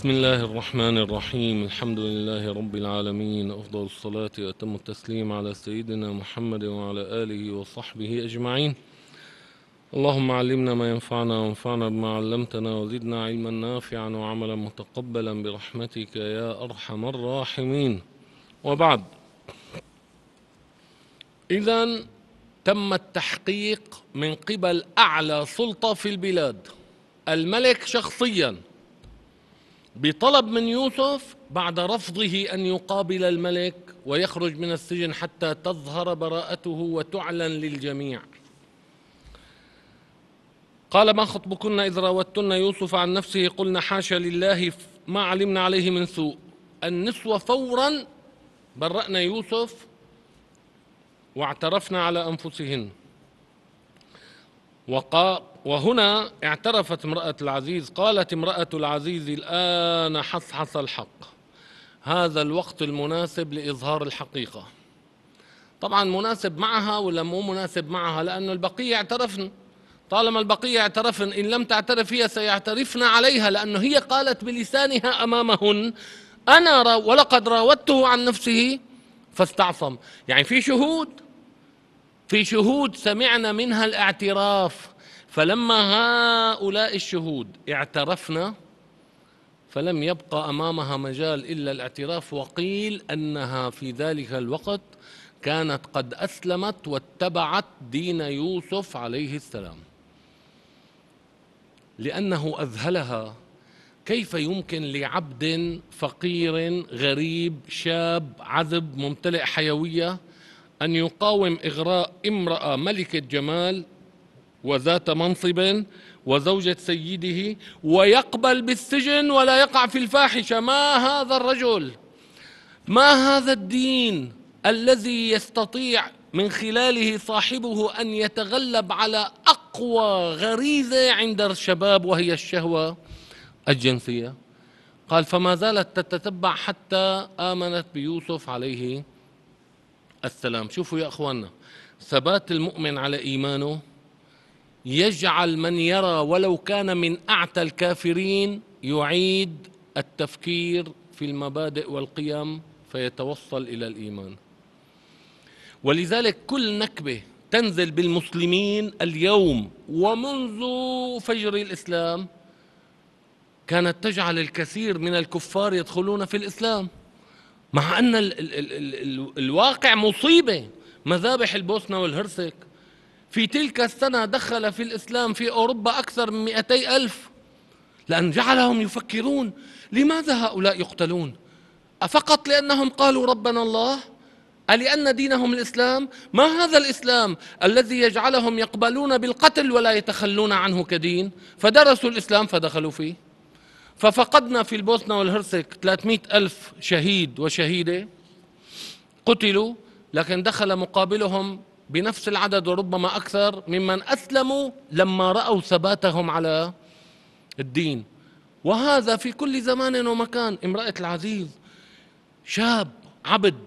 بسم الله الرحمن الرحيم الحمد لله رب العالمين أفضل الصلاة وأتم التسليم على سيدنا محمد وعلى آله وصحبه أجمعين اللهم علمنا ما ينفعنا وانفعنا بما علمتنا وزدنا علما نافعا وعملا متقبلا برحمتك يا أرحم الراحمين وبعد إذا تم التحقيق من قبل أعلى سلطة في البلاد الملك شخصياً بطلب من يوسف بعد رفضه ان يقابل الملك ويخرج من السجن حتى تظهر براءته وتعلن للجميع قال ما خطبكن اذ راودتن يوسف عن نفسه قلنا حاشا لله ما علمنا عليه من سوء النسوه فورا برانا يوسف واعترفنا على انفسهن وقال وهنا اعترفت امرأة العزيز قالت امرأة العزيز الآن حصحص الحق هذا الوقت المناسب لإظهار الحقيقة طبعا مناسب معها ولا مو مناسب معها لأن البقية اعترفن طالما البقية اعترفن إن لم تعترف هي سيعترفن عليها لأنه هي قالت بلسانها أمامهن أنا را ولقد راودته عن نفسه فاستعصم يعني في شهود في شهود سمعنا منها الاعتراف فلما هؤلاء الشهود اعترفنا فلم يبقى امامها مجال الا الاعتراف وقيل انها في ذلك الوقت كانت قد اسلمت واتبعت دين يوسف عليه السلام لانه اذهلها كيف يمكن لعبد فقير غريب شاب عذب ممتلئ حيويه ان يقاوم اغراء امراه ملكه جمال وذات منصب وزوجة سيده ويقبل بالسجن ولا يقع في الفاحشة ما هذا الرجل ما هذا الدين الذي يستطيع من خلاله صاحبه أن يتغلب على أقوى غريزة عند الشباب وهي الشهوة الجنسية قال فما زالت تتتبع حتى آمنت بيوسف عليه السلام شوفوا يا أخواننا ثبات المؤمن على إيمانه يجعل من يرى ولو كان من اعتى الكافرين يعيد التفكير في المبادئ والقيم فيتوصل الى الايمان ولذلك كل نكبه تنزل بالمسلمين اليوم ومنذ فجر الاسلام كانت تجعل الكثير من الكفار يدخلون في الاسلام مع ان الواقع مصيبه مذابح البوسنه والهرسك في تلك السنة دخل في الإسلام في أوروبا أكثر من 200 ألف لأن جعلهم يفكرون لماذا هؤلاء يقتلون أفقط لأنهم قالوا ربنا الله ألأن دينهم الإسلام ما هذا الإسلام الذي يجعلهم يقبلون بالقتل ولا يتخلون عنه كدين فدرسوا الإسلام فدخلوا فيه ففقدنا في البوسنة والهرسك 300 ألف شهيد وشهيدة قتلوا لكن دخل مقابلهم بنفس العدد وربما أكثر ممن أسلموا لما رأوا ثباتهم على الدين وهذا في كل زمان ومكان امرأة العزيز شاب عبد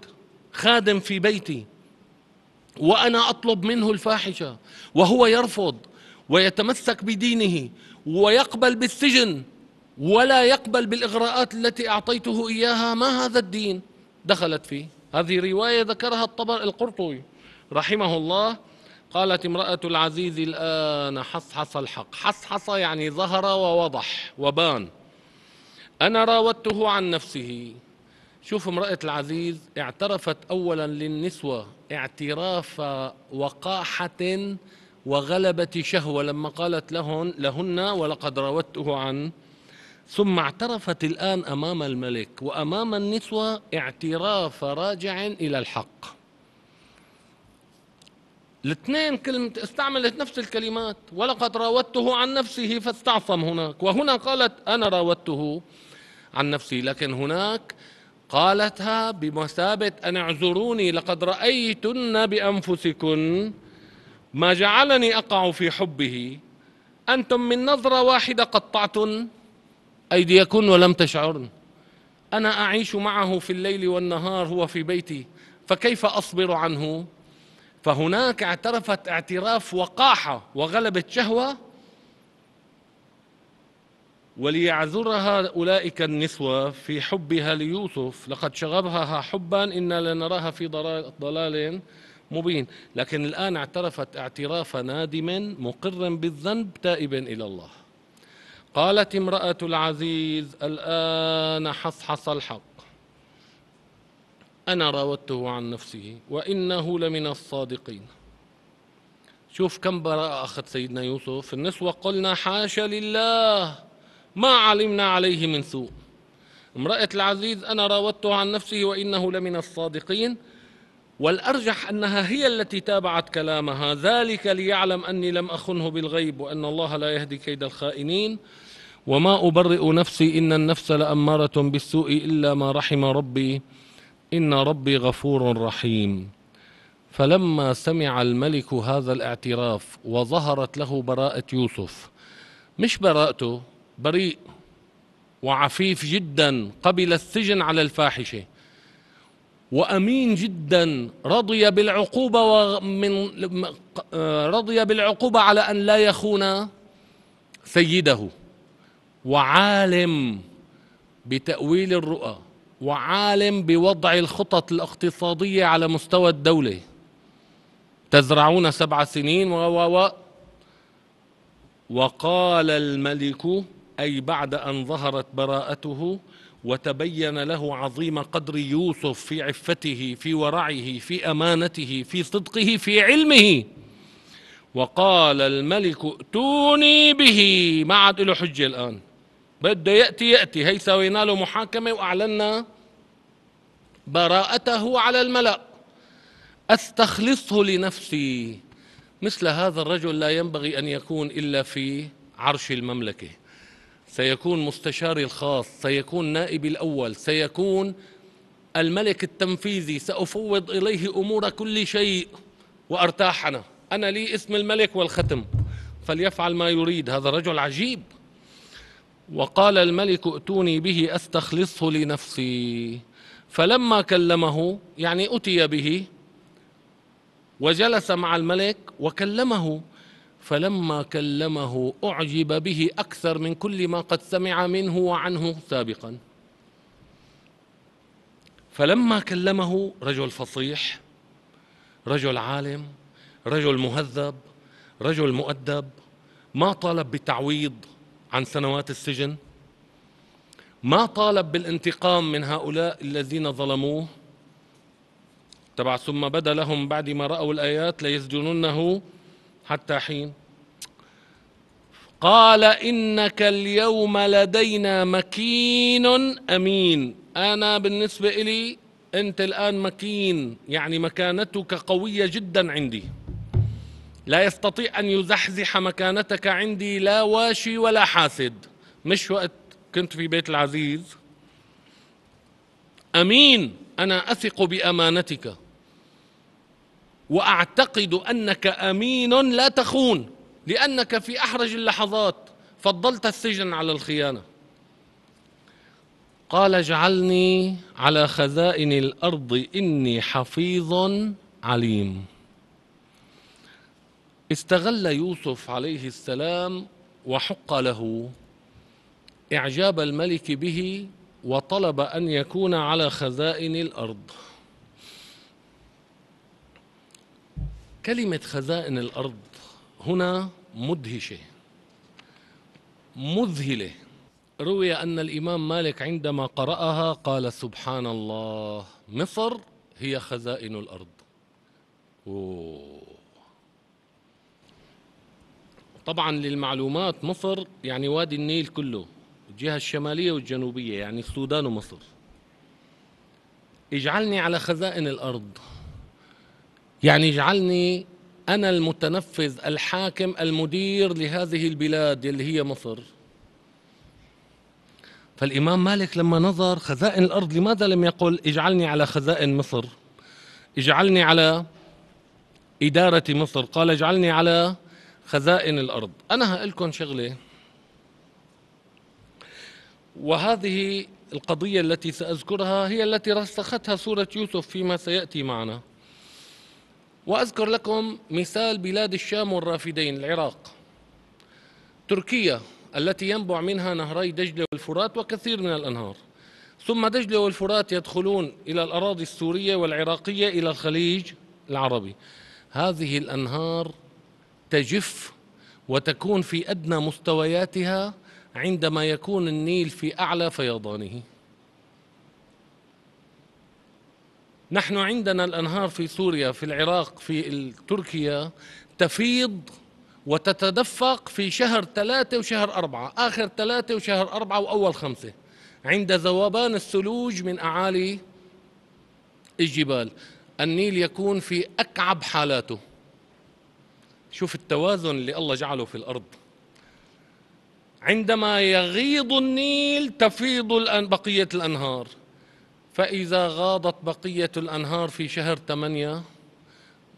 خادم في بيتي وأنا أطلب منه الفاحشة وهو يرفض ويتمسك بدينه ويقبل بالسجن ولا يقبل بالإغراءات التي أعطيته إياها ما هذا الدين دخلت فيه هذه رواية ذكرها الطبر القرطبي رحمه الله قالت امرأة العزيز الآن حصحص الحق حصحص يعني ظهر ووضح وبان أنا راودته عن نفسه شوف امرأة العزيز اعترفت أولا للنسوة اعتراف وقاحة وغلبة شهوة لما قالت لهن, لهن ولقد راودته عن ثم اعترفت الآن أمام الملك وأمام النسوة اعتراف راجع إلى الحق الاثنين كلمة استعملت نفس الكلمات ولقد راودته عن نفسه فاستعصم هناك وهنا قالت أنا راودته عن نفسي لكن هناك قالتها بمثابة أن اعذروني لقد رأيتن بأنفسكن ما جعلني أقع في حبه أنتم من نظرة واحدة قطعتن أيديكن ولم تشعرن أنا أعيش معه في الليل والنهار هو في بيتي فكيف أصبر عنه فهناك اعترفت اعتراف وقاحة وغلبت شهوة وليعذرها أولئك النسوة في حبها ليوسف لقد شغبها حبا إنا لنراها في ضلال مبين لكن الآن اعترفت اعتراف نادم مقر بالذنب تائب إلى الله قالت امرأة العزيز الآن حصحص الحق أنا راودته عن نفسه وإنه لمن الصادقين شوف كم براءة أخذ سيدنا يوسف النسوة قلنا حاشا لله ما علمنا عليه من سوء امرأة العزيز أنا راودته عن نفسه وإنه لمن الصادقين والأرجح أنها هي التي تابعت كلامها ذلك ليعلم أني لم أخنه بالغيب وأن الله لا يهدي كيد الخائنين وما أبرئ نفسي إن النفس لأمارة بالسوء إلا ما رحم ربي إن ربي غفور رحيم فلما سمع الملك هذا الاعتراف وظهرت له براءة يوسف مش براءته بريء وعفيف جدا قبل السجن على الفاحشة وأمين جدا رضي بالعقوبة ومن رضي بالعقوبة على أن لا يخون سيده وعالم بتأويل الرؤى وعالم بوضع الخطط الاقتصادية على مستوى الدولة تزرعون سبع سنين و و و وقال الملك أي بعد أن ظهرت براءته وتبين له عظيم قدر يوسف في عفته في ورعه في امانته في صدقه في علمه وقال الملك ائتوني به ما عاد له حجه الان بده ياتي ياتي هي سوينا له محاكمه واعلنا براءته على الملأ أستخلصه لنفسي مثل هذا الرجل لا ينبغي أن يكون إلا في عرش المملكة سيكون مستشاري الخاص سيكون نائبي الأول سيكون الملك التنفيذي سأفوض إليه أمور كل شيء وأرتاح أنا أنا لي اسم الملك والختم فليفعل ما يريد هذا رجل عجيب وقال الملك ائتوني به أستخلصه لنفسي فلما كلمه يعني أتي به وجلس مع الملك وكلمه فلما كلمه أعجب به أكثر من كل ما قد سمع منه وعنه سابقا فلما كلمه رجل فصيح رجل عالم رجل مهذب رجل مؤدب ما طالب بتعويض عن سنوات السجن ما طالب بالانتقام من هؤلاء الذين ظلموه تبع ثم بدا لهم بعد ما رأوا الآيات ليسجننه حتى حين قال إنك اليوم لدينا مكين أمين أنا بالنسبة إلي أنت الآن مكين يعني مكانتك قوية جدا عندي لا يستطيع أن يزحزح مكانتك عندي لا واشي ولا حاسد مش وقت كنت في بيت العزيز امين انا اثق بامانتك واعتقد انك امين لا تخون لانك في احرج اللحظات فضلت السجن على الخيانه قال اجعلني على خزائن الارض اني حفيظ عليم استغل يوسف عليه السلام وحق له إعجاب الملك به وطلب أن يكون على خزائن الأرض كلمة خزائن الأرض هنا مدهشة مذهلة روي أن الإمام مالك عندما قرأها قال سبحان الله مصر هي خزائن الأرض أوه. طبعا للمعلومات مصر يعني وادي النيل كله الجهة الشمالية والجنوبية يعني السودان ومصر اجعلني على خزائن الأرض يعني اجعلني أنا المتنفذ الحاكم المدير لهذه البلاد اللي هي مصر فالإمام مالك لما نظر خزائن الأرض لماذا لم يقل اجعلني على خزائن مصر اجعلني على إدارة مصر قال اجعلني على خزائن الأرض أنا هقلكم شغلة وهذه القضية التي سأذكرها هي التي رسختها سورة يوسف فيما سيأتي معنا وأذكر لكم مثال بلاد الشام والرافدين العراق تركيا التي ينبع منها نهري دجلة والفرات وكثير من الأنهار ثم دجلة والفرات يدخلون إلى الأراضي السورية والعراقية إلى الخليج العربي هذه الأنهار تجف وتكون في أدنى مستوياتها عندما يكون النيل في اعلى فيضانه نحن عندنا الانهار في سوريا في العراق في تركيا تفيض وتتدفق في شهر ثلاثة وشهر أربعة آخر ثلاثة وشهر أربعة وأول خمسة عند ذوبان الثلوج من أعالي الجبال النيل يكون في أكعب حالاته شوف التوازن اللي الله جعله في الأرض عندما يغيض النيل تفيض بقية الأنهار فإذا غاضت بقية الأنهار في شهر ثمانية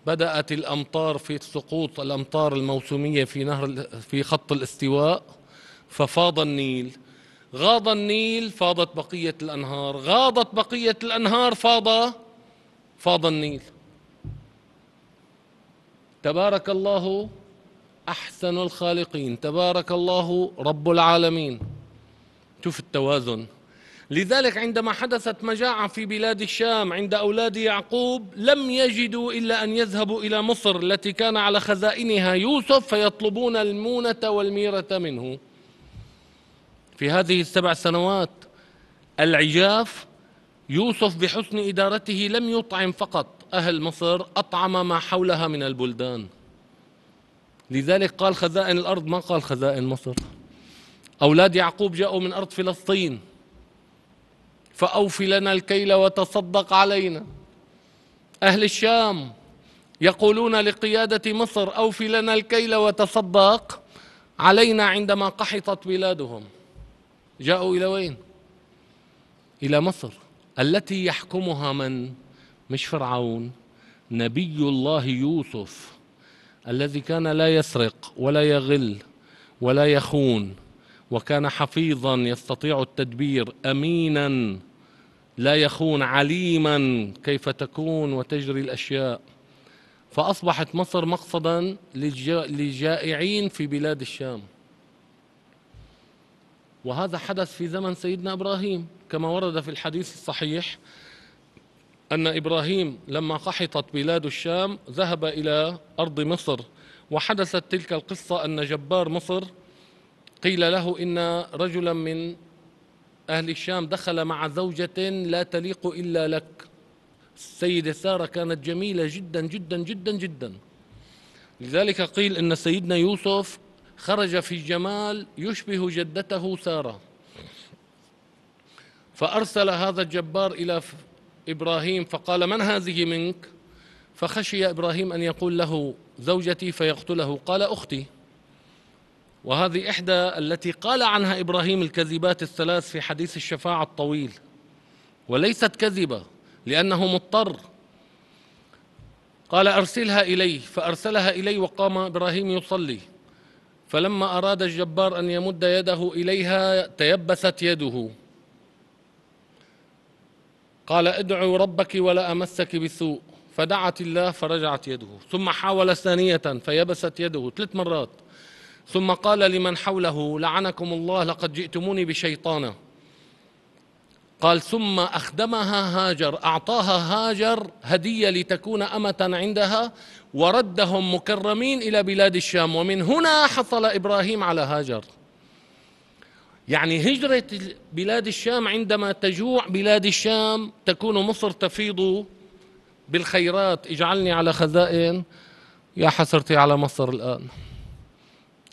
بدأت الأمطار في السقوط الأمطار الموسمية في نهر في خط الاستواء ففاض النيل غاض النيل فاضت بقية الأنهار غاضت بقية الأنهار فاض فاض النيل تبارك الله أحسن الخالقين تبارك الله رب العالمين شوف التوازن لذلك عندما حدثت مجاعة في بلاد الشام عند أولاد يعقوب لم يجدوا إلا أن يذهبوا إلى مصر التي كان على خزائنها يوسف فيطلبون المونة والميرة منه في هذه السبع سنوات العجاف يوسف بحسن إدارته لم يطعم فقط أهل مصر أطعم ما حولها من البلدان لذلك قال خزائن الأرض ما قال خزائن مصر أولاد يعقوب جاءوا من أرض فلسطين فاوفي لنا الكيل وتصدق علينا أهل الشام يقولون لقيادة مصر اوفي لنا الكيل وتصدق علينا عندما قحطت بلادهم جاءوا إلى وين؟ إلى مصر التي يحكمها من؟ مش فرعون نبي الله يوسف الذي كان لا يسرق ولا يغل ولا يخون وكان حفيظا يستطيع التدبير امينا لا يخون عليما كيف تكون وتجري الاشياء فاصبحت مصر مقصدا للجائعين في بلاد الشام وهذا حدث في زمن سيدنا ابراهيم كما ورد في الحديث الصحيح أن إبراهيم لما قحطت بلاد الشام ذهب إلى أرض مصر وحدثت تلك القصة أن جبار مصر قيل له إن رجلا من أهل الشام دخل مع زوجة لا تليق إلا لك السيدة سارة كانت جميلة جدا جدا جدا جدا لذلك قيل أن سيدنا يوسف خرج في الجمال يشبه جدته سارة فأرسل هذا الجبار إلى إبراهيم فقال من هذه منك فخشي إبراهيم أن يقول له زوجتي فيقتله قال أختي وهذه إحدى التي قال عنها إبراهيم الكذبات الثلاث في حديث الشفاعة الطويل وليست كذبة لأنه مضطر قال أرسلها إلي فأرسلها إلي وقام إبراهيم يصلي فلما أراد الجبار أن يمد يده إليها تيبست يده قال ادعوا ربك ولا أمسك بالسوء فدعت الله فرجعت يده ثم حاول ثانية فيبست يده ثلاث مرات ثم قال لمن حوله لعنكم الله لقد جئتموني بشيطانة قال ثم أخدمها هاجر أعطاها هاجر هدية لتكون أمة عندها وردهم مكرمين إلى بلاد الشام ومن هنا حصل إبراهيم على هاجر يعني هجرة بلاد الشام عندما تجوع بلاد الشام تكون مصر تفيض بالخيرات اجعلني على خزائن يا حسرتي على مصر الآن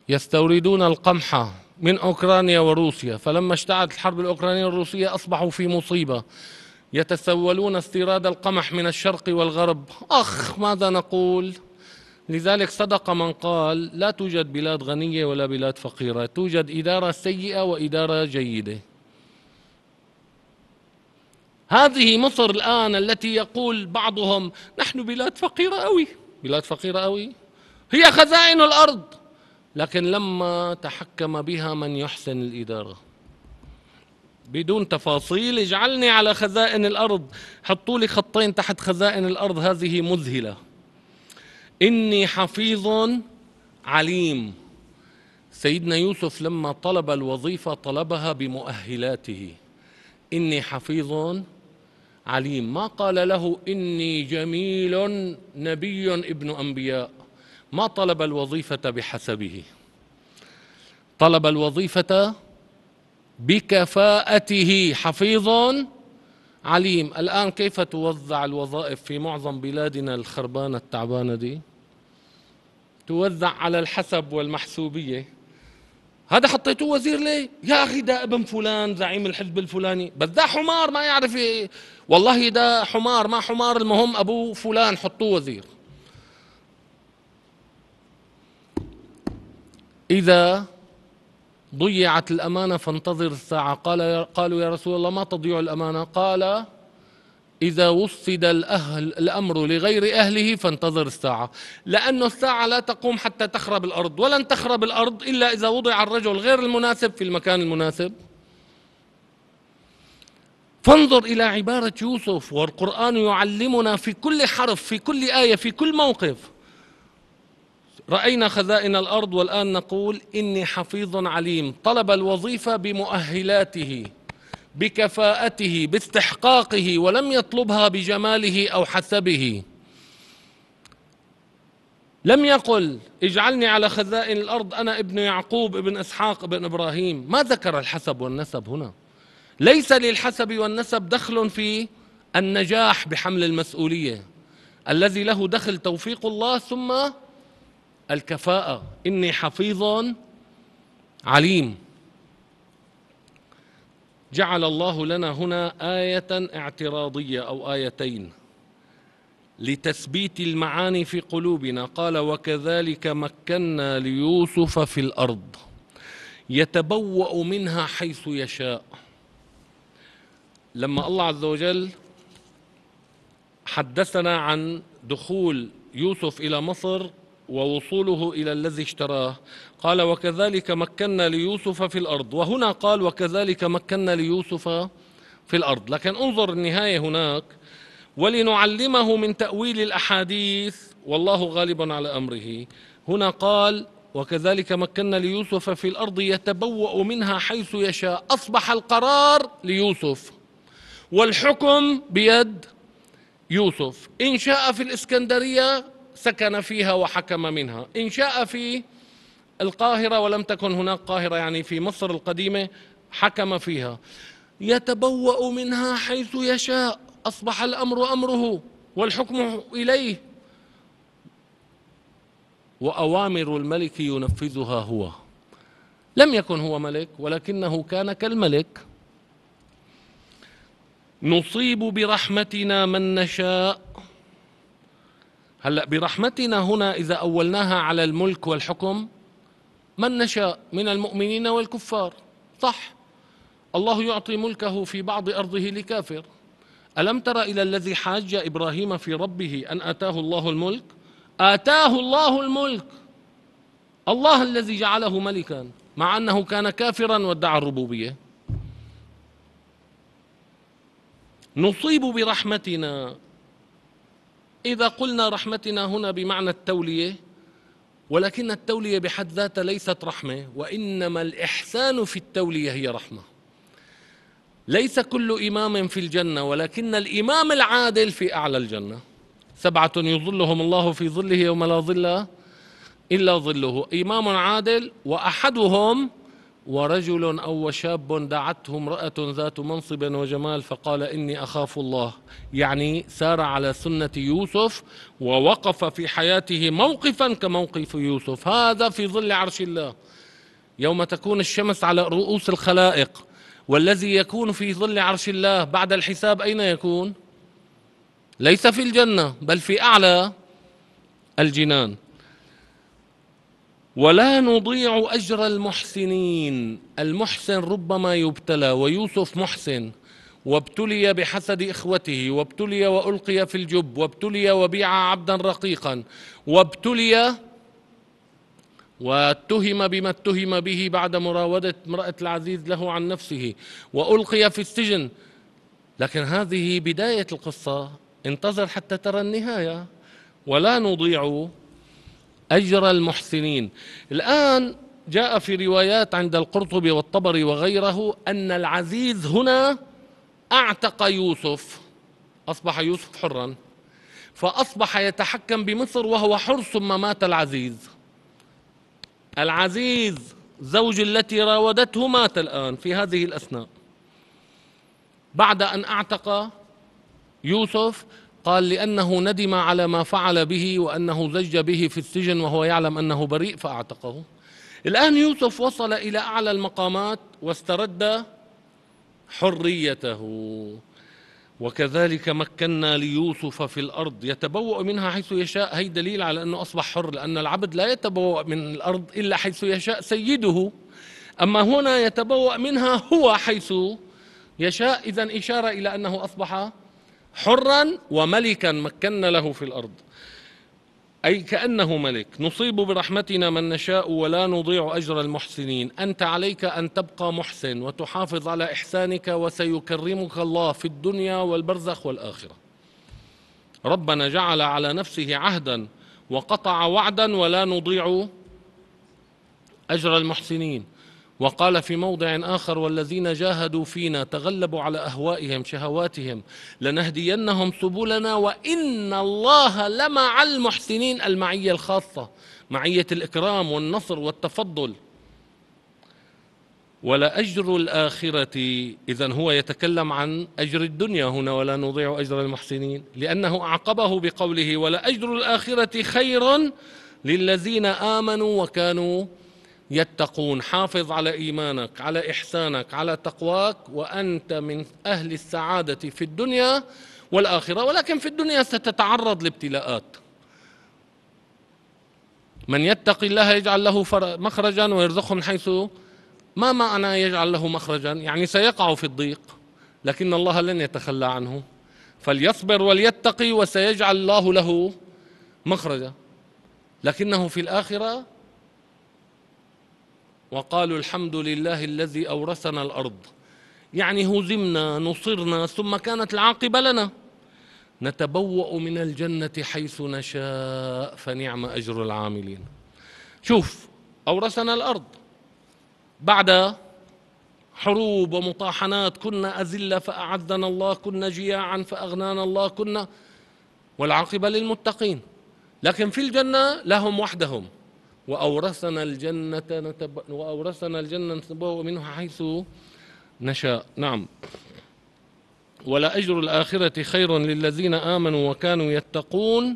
يستوردون القمح من أوكرانيا وروسيا فلما اشتعلت الحرب الأوكرانية الروسية أصبحوا في مصيبة يتسولون استيراد القمح من الشرق والغرب أخ ماذا نقول؟ لذلك صدق من قال لا توجد بلاد غنية ولا بلاد فقيرة توجد إدارة سيئة وإدارة جيدة هذه مصر الآن التي يقول بعضهم نحن بلاد فقيرة أوي بلاد فقيرة أوي هي خزائن الأرض لكن لما تحكم بها من يحسن الإدارة بدون تفاصيل اجعلني على خزائن الأرض حطوا لي خطين تحت خزائن الأرض هذه مذهلة إني حفيظ عليم سيدنا يوسف لما طلب الوظيفة طلبها بمؤهلاته إني حفيظ عليم ما قال له إني جميل نبي ابن أنبياء ما طلب الوظيفة بحسبه طلب الوظيفة بكفاءته حفيظ عليم الآن كيف توزع الوظائف في معظم بلادنا الخربانة التعبانة دي توزع على الحسب والمحسوبية هذا حطيتوه وزير ليه يا أخي ده ابن فلان زعيم الحزب الفلاني بس ده حمار ما يعرف إيه. والله ده حمار ما حمار المهم أبوه فلان حطوه وزير إذا ضيعت الأمانة فانتظر الساعة قال قالوا يا رسول الله ما تضيع الأمانة قال إذا وصد الأهل الأمر لغير أهله فانتظر الساعة لأن الساعة لا تقوم حتى تخرب الأرض ولن تخرب الأرض إلا إذا وضع الرجل غير المناسب في المكان المناسب فانظر إلى عبارة يوسف والقرآن يعلمنا في كل حرف في كل آية في كل موقف رأينا خزائن الأرض والآن نقول إني حفيظ عليم طلب الوظيفة بمؤهلاته بكفاءته باستحقاقه ولم يطلبها بجماله أو حسبه لم يقل اجعلني على خزائن الأرض أنا ابن يعقوب ابن إسحاق ابن إبراهيم ما ذكر الحسب والنسب هنا ليس للحسب والنسب دخل في النجاح بحمل المسؤولية الذي له دخل توفيق الله ثم الكفاءة إني حفيظ عليم جعل الله لنا هنا آية اعتراضية أو آيتين لتثبيت المعاني في قلوبنا قال وكذلك مكنا ليوسف في الأرض يتبوأ منها حيث يشاء لما الله عز وجل حدثنا عن دخول يوسف إلى مصر ووصوله إلى الذي اشتراه قال وكذلك مكنا ليوسف في الأرض وهنا قال وكذلك مكنا ليوسف في الأرض لكن انظر النهاية هناك ولنعلمه من تأويل الأحاديث والله غالب على أمره هنا قال وكذلك مكنا ليوسف في الأرض يتبوأ منها حيث يشاء أصبح القرار ليوسف والحكم بيد يوسف إن شاء في الإسكندرية سكن فيها وحكم منها إن شاء في القاهرة ولم تكن هناك قاهرة يعني في مصر القديمة حكم فيها يتبوأ منها حيث يشاء أصبح الأمر أمره والحكم إليه وأوامر الملك ينفذها هو لم يكن هو ملك ولكنه كان كالملك نصيب برحمتنا من نشاء هلا برحمتنا هنا اذا اولناها على الملك والحكم من نشاء من المؤمنين والكفار صح الله يعطي ملكه في بعض ارضه لكافر الم تر الى الذي حاج ابراهيم في ربه ان اتاه الله الملك اتاه الله الملك الله الذي جعله ملكا مع انه كان كافرا وادعى الربوبيه نصيب برحمتنا إذا قلنا رحمتنا هنا بمعنى التولية ولكن التولية بحد ذاتها ليست رحمة وإنما الإحسان في التولية هي رحمة ليس كل إمام في الجنة ولكن الإمام العادل في أعلى الجنة سبعة يظلهم الله في ظله يوم لا ظل إلا ظله إمام عادل وأحدهم ورجل أو شاب دعته امرأة ذات منصب وجمال فقال إني أخاف الله يعني سار على سنة يوسف ووقف في حياته موقفا كموقف يوسف هذا في ظل عرش الله يوم تكون الشمس على رؤوس الخلائق والذي يكون في ظل عرش الله بعد الحساب أين يكون؟ ليس في الجنة بل في أعلى الجنان ولا نضيع اجر المحسنين المحسن ربما يبتلى ويوسف محسن وابتلي بحسد اخوته وابتلي والقي في الجب وابتلي وبيع عبدا رقيقا وابتلي واتهم بما اتهم به بعد مراوده امراه العزيز له عن نفسه والقي في السجن لكن هذه بدايه القصه انتظر حتى ترى النهايه ولا نضيع أجر المحسنين الآن جاء في روايات عند القرطبي والطبري وغيره أن العزيز هنا أعتق يوسف أصبح يوسف حرا فأصبح يتحكم بمصر وهو حر ثم مات العزيز العزيز زوج التي راودته مات الآن في هذه الأثناء بعد أن أعتق يوسف قال لأنه ندم على ما فعل به وأنه زج به في السجن وهو يعلم أنه بريء فأعتقه الآن يوسف وصل إلى أعلى المقامات واسترد حريته وكذلك مكنا ليوسف في الأرض يتبوأ منها حيث يشاء هي دليل على أنه أصبح حر لأن العبد لا يتبوأ من الأرض إلا حيث يشاء سيده أما هنا يتبوأ منها هو حيث يشاء إذا إشارة إلى أنه أصبح حرا وملكا مكنا له في الارض اي كانه ملك نصيب برحمتنا من نشاء ولا نضيع اجر المحسنين انت عليك ان تبقى محسن وتحافظ على احسانك وسيكرمك الله في الدنيا والبرزخ والاخره ربنا جعل على نفسه عهدا وقطع وعدا ولا نضيع اجر المحسنين وقال في موضع آخر والذين جاهدوا فينا تغلبوا على أهوائهم شهواتهم لنهدينهم سبلنا وإن الله لمع المحسنين المعية الخاصة معية الإكرام والنصر والتفضل ولأجر الآخرة إذا هو يتكلم عن أجر الدنيا هنا ولا نضيع أجر المحسنين لأنه أعقبه بقوله ولأجر الآخرة خير للذين آمنوا وكانوا يتقون حافظ على ايمانك على احسانك على تقواك وانت من اهل السعاده في الدنيا والاخره ولكن في الدنيا ستتعرض لابتلاءات من يتقي الله يجعل له مخرجا ويرزقه من حيث ما معنى يجعل له مخرجا يعني سيقع في الضيق لكن الله لن يتخلى عنه فليصبر وليتقي وسيجعل الله له مخرجا لكنه في الاخره وقالوا الحمد لله الذي أورثنا الأرض يعني هزمنا نصرنا ثم كانت العاقبة لنا نتبوأ من الجنة حيث نشاء فنعم أجر العاملين شوف أورثنا الأرض بعد حروب ومطاحنات كنا أذلة فأعذنا الله كنا جياعا فأغنانا الله كنا والعاقبة للمتقين لكن في الجنة لهم وحدهم وأورثنا الجنة نتب... وأورثنا الجنة نتبوأ منها حيث نشاء نعم ولأجر الآخرة خير للذين آمنوا وكانوا يتقون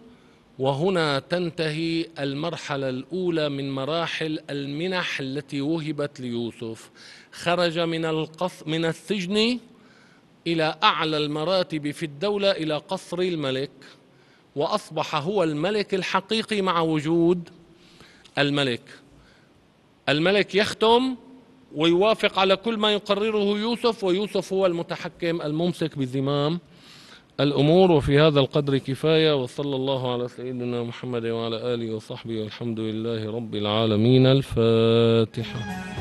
وهنا تنتهي المرحلة الأولى من مراحل المنح التي وهبت ليوسف خرج من القص من السجن إلى أعلى المراتب في الدولة إلى قصر الملك وأصبح هو الملك الحقيقي مع وجود الملك الملك يختم ويوافق على كل ما يقرره يوسف ويوسف هو المتحكم الممسك بزمام الأمور وفي هذا القدر كفاية وصلى الله على سيدنا محمد وعلى آله وصحبه والحمد لله رب العالمين الفاتحة